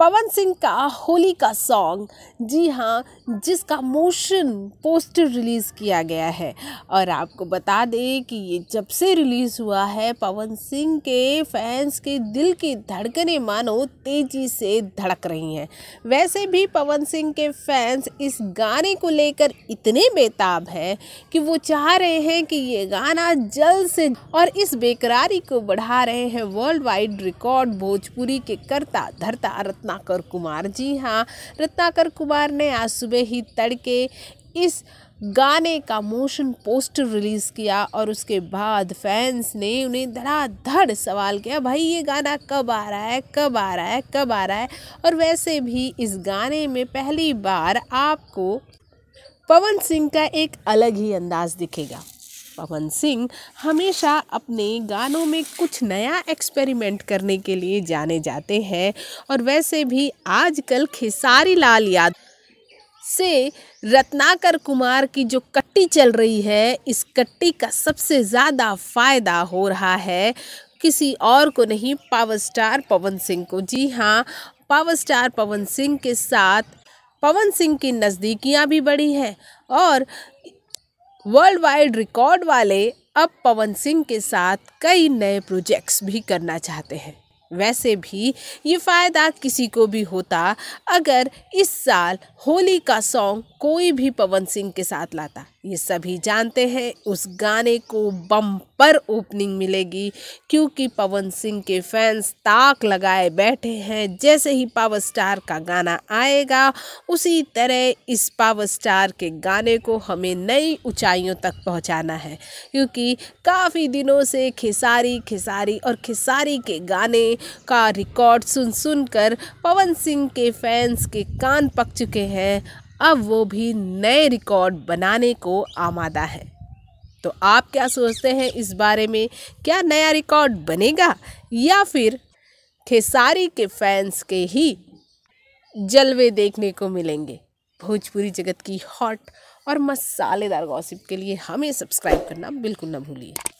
पवन सिंह का होली का सॉन्ग जी हाँ जिसका मोशन पोस्टर रिलीज़ किया गया है और आपको बता दें कि ये जब से रिलीज़ हुआ है पवन सिंह के फैंस के दिल की धड़कने मानो तेज़ी से धड़क रही हैं वैसे भी पवन सिंह के फैंस इस गाने को लेकर इतने बेताब हैं कि वो चाह रहे हैं कि ये गाना जल्द से और इस बेकरारी को बढ़ा रहे हैं वर्ल्ड वाइड रिकॉर्ड भोजपुरी के करता धरता रत्न रत्नाकर कुमार जी हाँ रत्नाकर कुमार ने आज सुबह ही तड़के इस गाने का मोशन पोस्टर रिलीज़ किया और उसके बाद फैंस ने उन्हें धड़ाधड़ सवाल किया भाई ये गाना कब आ रहा है कब आ रहा है कब आ रहा है और वैसे भी इस गाने में पहली बार आपको पवन सिंह का एक अलग ही अंदाज दिखेगा पवन सिंह हमेशा अपने गानों में कुछ नया एक्सपेरिमेंट करने के लिए जाने जाते हैं और वैसे भी आजकल खेसारी लाल यादव से रत्नाकर कुमार की जो कट्टी चल रही है इस कट्टी का सबसे ज़्यादा फ़ायदा हो रहा है किसी और को नहीं पावर स्टार पवन सिंह को जी हाँ पावर स्टार पवन सिंह के साथ पवन सिंह की नज़दीकियाँ भी बढ़ी हैं और वर्ल्ड वाइड रिकॉर्ड वाले अब पवन सिंह के साथ कई नए प्रोजेक्ट्स भी करना चाहते हैं वैसे भी ये फ़ायदा किसी को भी होता अगर इस साल होली का सॉन्ग कोई भी पवन सिंह के साथ लाता ये सभी जानते हैं उस गाने को बम्पर ओपनिंग मिलेगी क्योंकि पवन सिंह के फैंस ताक लगाए बैठे हैं जैसे ही पावर स्टार का गाना आएगा उसी तरह इस पावर स्टार के गाने को हमें नई ऊंचाइयों तक पहुंचाना है क्योंकि काफ़ी दिनों से खिसारी खिसारी और खिसारी के गाने का रिकॉर्ड सुन सुन कर पवन सिंह के फैंस के कान पक चुके हैं अब वो भी नए रिकॉर्ड बनाने को आमादा है तो आप क्या सोचते हैं इस बारे में क्या नया रिकॉर्ड बनेगा या फिर खेसारी के फैंस के ही जलवे देखने को मिलेंगे भोजपुरी जगत की हॉट और मसालेदार गॉसिप के लिए हमें सब्सक्राइब करना बिल्कुल ना भूलिए